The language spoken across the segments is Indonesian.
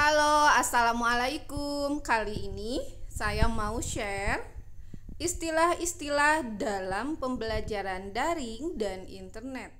Halo, assalamualaikum. Kali ini saya mau share istilah-istilah dalam pembelajaran daring dan internet.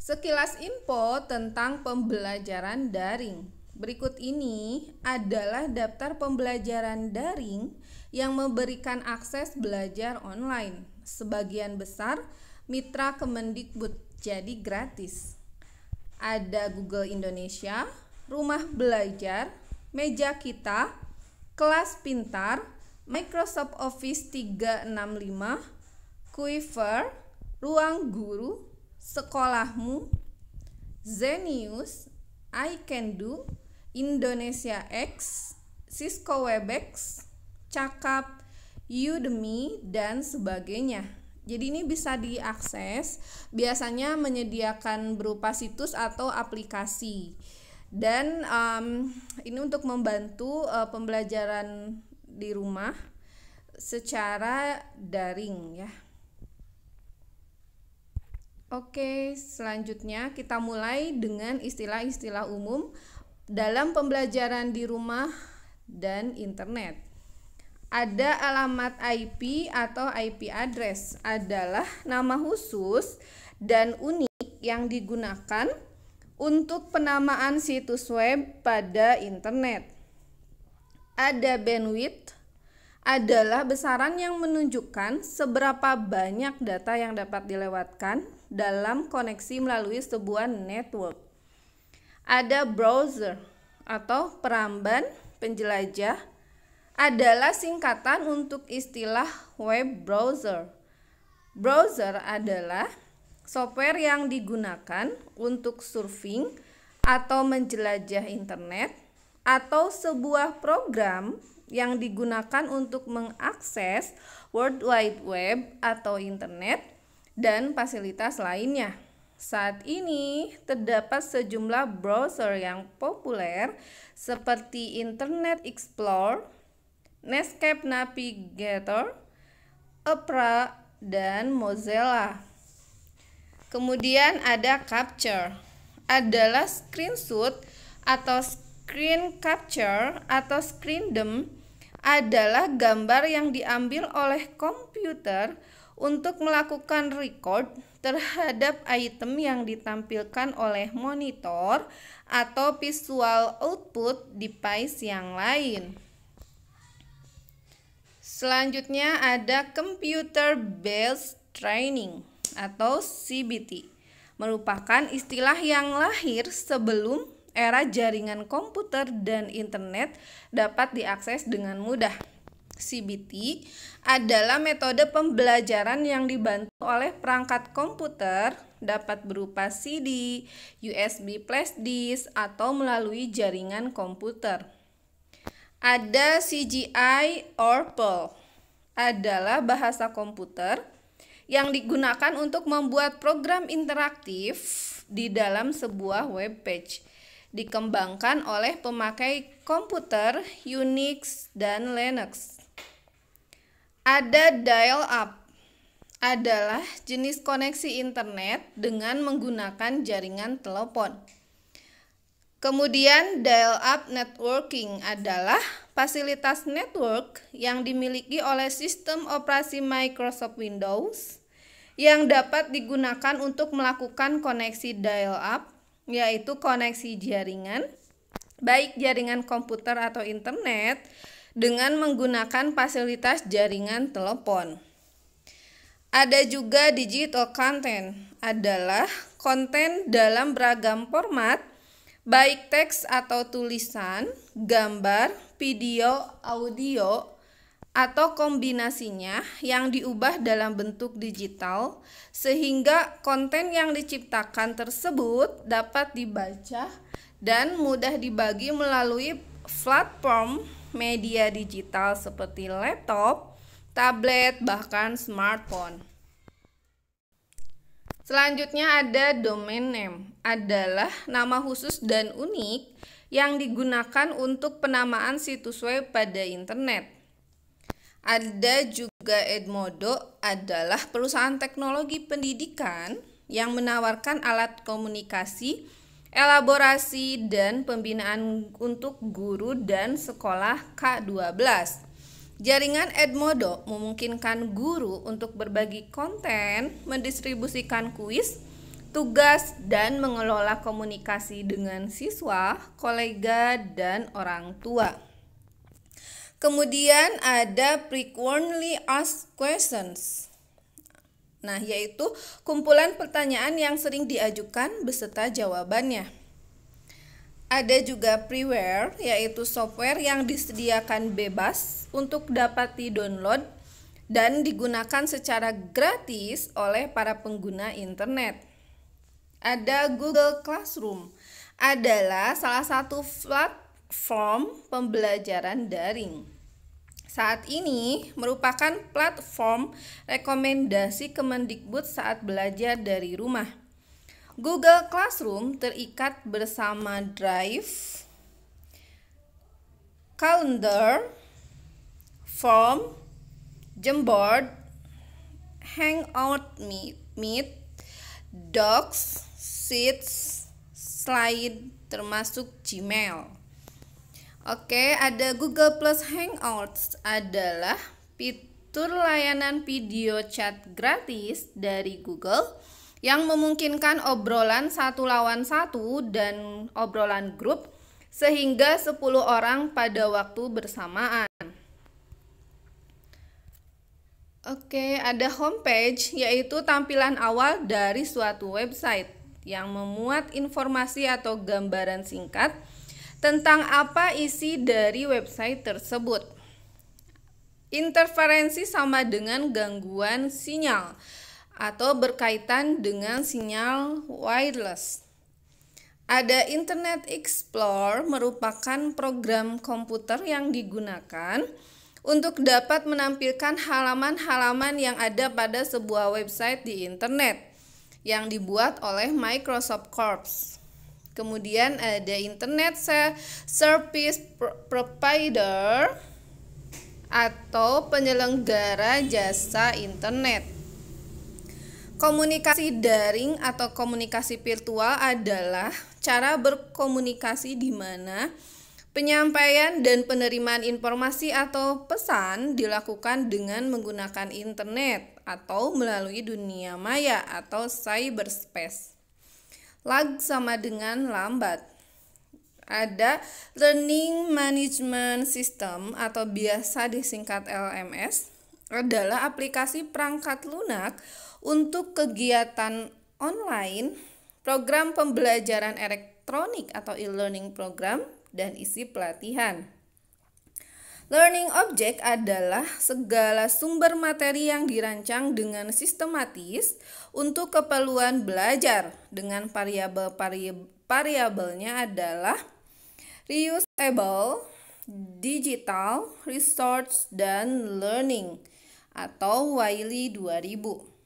Sekilas info tentang pembelajaran daring. Berikut ini adalah daftar pembelajaran daring yang memberikan akses belajar online. Sebagian besar mitra Kemendikbud jadi gratis. Ada Google Indonesia, Rumah Belajar, Meja Kita, Kelas Pintar, Microsoft Office 365, Quiver, Ruang Guru, Sekolahmu, Zenius, I Can Do, Indonesia X, Cisco Webex, Cakap, Udemy, dan sebagainya. Jadi ini bisa diakses, biasanya menyediakan berupa situs atau aplikasi. Dan um, ini untuk membantu uh, pembelajaran di rumah secara daring ya. Oke, selanjutnya kita mulai dengan istilah-istilah umum dalam pembelajaran di rumah dan internet. Ada alamat IP atau IP address adalah nama khusus dan unik yang digunakan untuk penamaan situs web pada internet. Ada bandwidth adalah besaran yang menunjukkan seberapa banyak data yang dapat dilewatkan dalam koneksi melalui sebuah network ada browser atau peramban penjelajah adalah singkatan untuk istilah web browser. Browser adalah software yang digunakan untuk surfing atau menjelajah internet atau sebuah program yang digunakan untuk mengakses World Wide Web atau internet dan fasilitas lainnya. Saat ini terdapat sejumlah browser yang populer seperti Internet Explorer, Netscape Navigator, Opera, dan Mozilla. Kemudian ada Capture, adalah screenshot atau screen capture atau screen dump adalah gambar yang diambil oleh komputer untuk melakukan record terhadap item yang ditampilkan oleh monitor atau visual output device yang lain. Selanjutnya ada computer based training atau CBT. Merupakan istilah yang lahir sebelum era jaringan komputer dan internet dapat diakses dengan mudah. CBT adalah metode pembelajaran yang dibantu oleh perangkat komputer dapat berupa CD, USB flash disk, atau melalui jaringan komputer. Ada CGI or Perl e adalah bahasa komputer yang digunakan untuk membuat program interaktif di dalam sebuah web page dikembangkan oleh pemakai komputer Unix dan Linux. Ada dial up adalah jenis koneksi internet dengan menggunakan jaringan telepon. Kemudian dial up networking adalah fasilitas network yang dimiliki oleh sistem operasi Microsoft Windows yang dapat digunakan untuk melakukan koneksi dial up yaitu koneksi jaringan baik jaringan komputer atau internet dengan menggunakan fasilitas jaringan telepon. Ada juga digital content, adalah konten dalam beragam format, baik teks atau tulisan, gambar, video, audio, atau kombinasinya yang diubah dalam bentuk digital, sehingga konten yang diciptakan tersebut dapat dibaca dan mudah dibagi melalui platform media digital seperti laptop, tablet, bahkan smartphone. Selanjutnya ada domain name, adalah nama khusus dan unik yang digunakan untuk penamaan situs web pada internet. Ada juga Edmodo adalah perusahaan teknologi pendidikan yang menawarkan alat komunikasi elaborasi dan pembinaan untuk guru dan sekolah K12. Jaringan Edmodo memungkinkan guru untuk berbagi konten, mendistribusikan kuis, tugas, dan mengelola komunikasi dengan siswa, kolega, dan orang tua. Kemudian ada frequently asked questions. Nah, yaitu kumpulan pertanyaan yang sering diajukan beserta jawabannya. Ada juga freeware, yaitu software yang disediakan bebas untuk dapat di-download dan digunakan secara gratis oleh para pengguna internet. Ada Google Classroom, adalah salah satu platform pembelajaran daring saat ini merupakan platform rekomendasi Kemendikbud saat belajar dari rumah. Google Classroom terikat bersama Drive, Calendar, Form, Jamboard, Hangout Meet, Meet Docs, Sheets, Slide, termasuk Gmail. Oke, ada Google Plus Hangouts adalah fitur layanan video chat gratis dari Google yang memungkinkan obrolan satu lawan satu dan obrolan grup sehingga 10 orang pada waktu bersamaan. Oke, ada homepage yaitu tampilan awal dari suatu website yang memuat informasi atau gambaran singkat tentang apa isi dari website tersebut. Interferensi sama dengan gangguan sinyal atau berkaitan dengan sinyal wireless. Ada Internet Explorer merupakan program komputer yang digunakan untuk dapat menampilkan halaman-halaman yang ada pada sebuah website di internet yang dibuat oleh Microsoft Corps. Kemudian ada internet service provider atau penyelenggara jasa internet. Komunikasi daring atau komunikasi virtual adalah cara berkomunikasi di mana penyampaian dan penerimaan informasi atau pesan dilakukan dengan menggunakan internet atau melalui dunia maya atau cyberspace lag sama dengan lambat. Ada Learning Management System atau biasa disingkat LMS adalah aplikasi perangkat lunak untuk kegiatan online, program pembelajaran elektronik atau e-learning program dan isi pelatihan. Learning object adalah segala sumber materi yang dirancang dengan sistematis untuk keperluan belajar dengan variabel variabelnya adalah reusable, digital, resource dan learning atau Wiley 2000.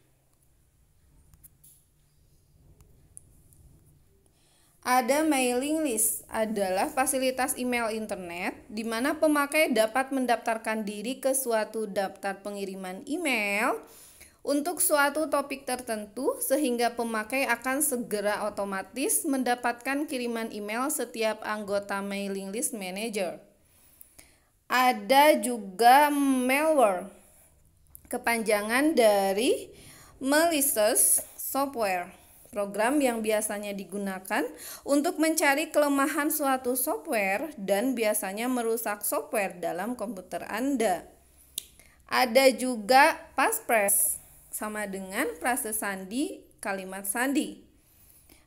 Ada mailing list adalah fasilitas email internet di mana pemakai dapat mendaftarkan diri ke suatu daftar pengiriman email untuk suatu topik tertentu sehingga pemakai akan segera otomatis mendapatkan kiriman email setiap anggota mailing list manager. Ada juga malware. Kepanjangan dari malicious software program yang biasanya digunakan untuk mencari kelemahan suatu software dan biasanya merusak software dalam komputer Anda. Ada juga passphrase sama dengan prase sandi, kalimat sandi.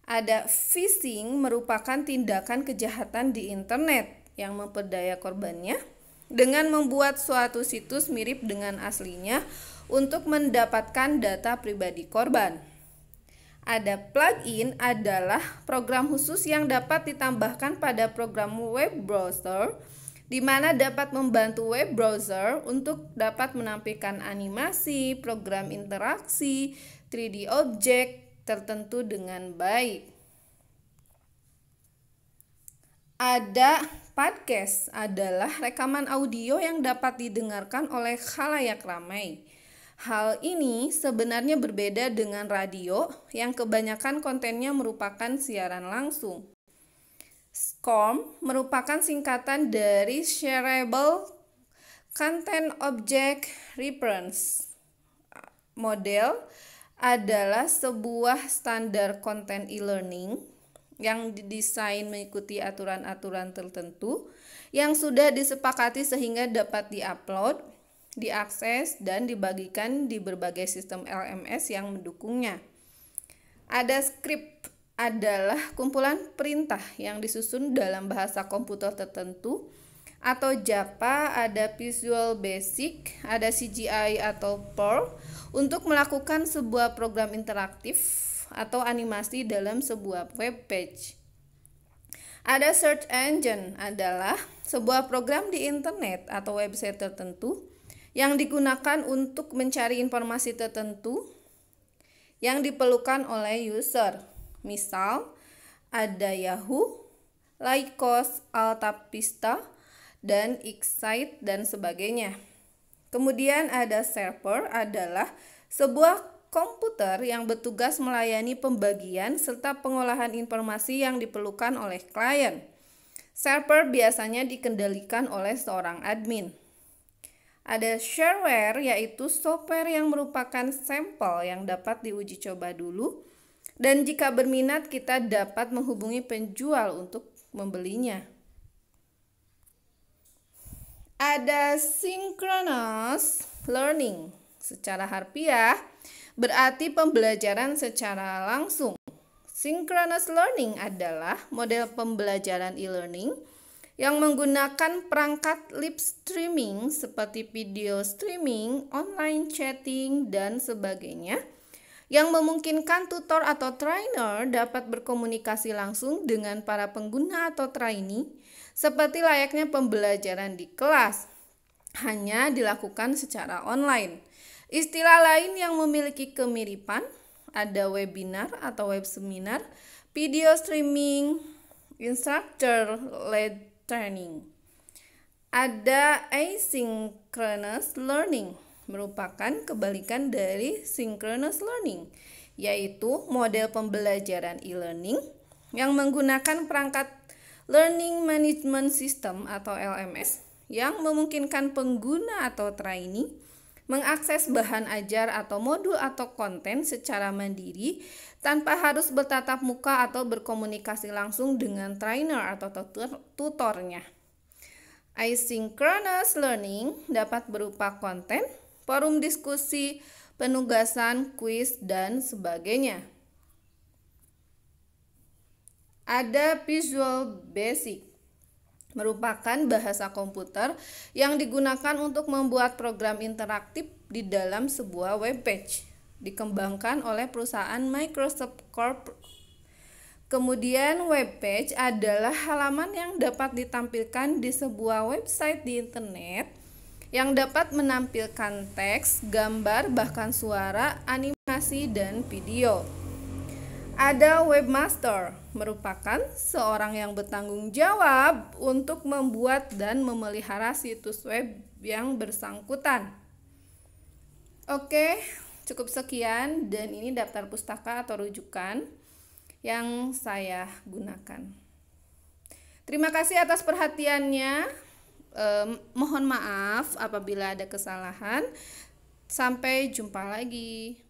Ada phishing merupakan tindakan kejahatan di internet yang memperdaya korbannya dengan membuat suatu situs mirip dengan aslinya untuk mendapatkan data pribadi korban ada plugin adalah program khusus yang dapat ditambahkan pada program web browser di mana dapat membantu web browser untuk dapat menampilkan animasi, program interaksi, 3D objek tertentu dengan baik. Ada podcast adalah rekaman audio yang dapat didengarkan oleh khalayak ramai. Hal ini sebenarnya berbeda dengan radio yang kebanyakan kontennya merupakan siaran langsung. SCOM merupakan singkatan dari Shareable Content Object Reference. Model adalah sebuah standar konten e-learning yang didesain mengikuti aturan-aturan tertentu yang sudah disepakati sehingga dapat diupload diakses dan dibagikan di berbagai sistem LMS yang mendukungnya. Ada script adalah kumpulan perintah yang disusun dalam bahasa komputer tertentu atau Java, ada Visual Basic, ada CGI atau Perl untuk melakukan sebuah program interaktif atau animasi dalam sebuah web page. Ada search engine adalah sebuah program di internet atau website tertentu yang digunakan untuk mencari informasi tertentu yang diperlukan oleh user. Misal, ada Yahoo, Lycos, Altapista, dan Excite, dan sebagainya. Kemudian ada server adalah sebuah komputer yang bertugas melayani pembagian serta pengolahan informasi yang diperlukan oleh klien. Server biasanya dikendalikan oleh seorang admin. Ada shareware yaitu software yang merupakan sampel yang dapat diuji coba dulu dan jika berminat kita dapat menghubungi penjual untuk membelinya. Ada synchronous learning secara harfiah berarti pembelajaran secara langsung. Synchronous learning adalah model pembelajaran e-learning yang menggunakan perangkat live streaming seperti video streaming, online chatting, dan sebagainya yang memungkinkan tutor atau trainer dapat berkomunikasi langsung dengan para pengguna atau trainee seperti layaknya pembelajaran di kelas hanya dilakukan secara online. Istilah lain yang memiliki kemiripan ada webinar atau web seminar, video streaming, instructor led turning. Ada asynchronous learning merupakan kebalikan dari synchronous learning, yaitu model pembelajaran e-learning yang menggunakan perangkat learning management system atau LMS yang memungkinkan pengguna atau trainee mengakses bahan ajar atau modul atau konten secara mandiri tanpa harus bertatap muka atau berkomunikasi langsung dengan trainer atau tutor tutornya. Asynchronous learning dapat berupa konten, forum diskusi, penugasan, kuis, dan sebagainya. Ada visual basic merupakan bahasa komputer yang digunakan untuk membuat program interaktif di dalam sebuah web page. Dikembangkan oleh perusahaan Microsoft Corp. Kemudian web page adalah halaman yang dapat ditampilkan di sebuah website di internet yang dapat menampilkan teks, gambar, bahkan suara, animasi dan video. Ada webmaster, merupakan seorang yang bertanggung jawab untuk membuat dan memelihara situs web yang bersangkutan. Oke, cukup sekian dan ini daftar pustaka atau rujukan yang saya gunakan. Terima kasih atas perhatiannya. Eh, mohon maaf apabila ada kesalahan. Sampai jumpa lagi.